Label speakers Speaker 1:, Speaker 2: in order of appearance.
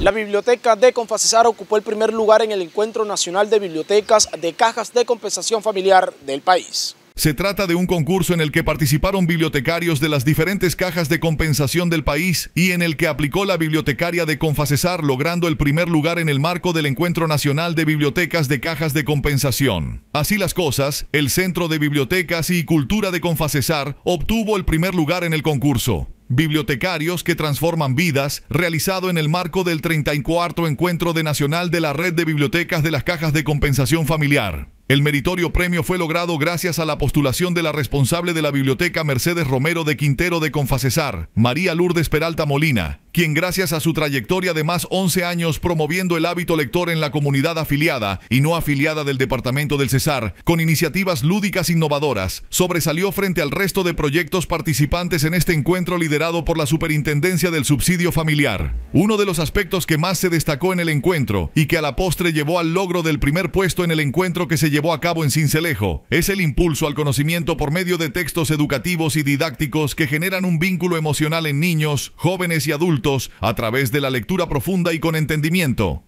Speaker 1: La
Speaker 2: biblioteca de Confacesar ocupó el primer lugar en el Encuentro Nacional de Bibliotecas de Cajas de Compensación Familiar del país.
Speaker 1: Se trata de un concurso en el que participaron bibliotecarios de las diferentes cajas de compensación del país y en el que aplicó la bibliotecaria de Confacesar logrando el primer lugar en el marco del Encuentro Nacional de Bibliotecas de Cajas de Compensación. Así las cosas, el Centro de Bibliotecas y Cultura de Confacesar obtuvo el primer lugar en el concurso. Bibliotecarios que transforman vidas, realizado en el marco del 34 Encuentro de Nacional de la Red de Bibliotecas de las Cajas de Compensación Familiar. El meritorio premio fue logrado gracias a la postulación de la responsable de la biblioteca Mercedes Romero de Quintero de Confacesar, María Lourdes Peralta Molina, quien gracias a su trayectoria de más 11 años promoviendo el hábito lector en la comunidad afiliada y no afiliada del Departamento del Cesar, con iniciativas lúdicas innovadoras, sobresalió frente al resto de proyectos participantes en este encuentro liderado por la Superintendencia del Subsidio Familiar. Uno de los aspectos que más se destacó en el encuentro y que a la postre llevó al logro del primer puesto en el encuentro que se llevó a cabo en Cincelejo es el impulso al conocimiento por medio de textos educativos y didácticos que generan un vínculo emocional en niños, jóvenes y adultos a través de la lectura profunda y con entendimiento.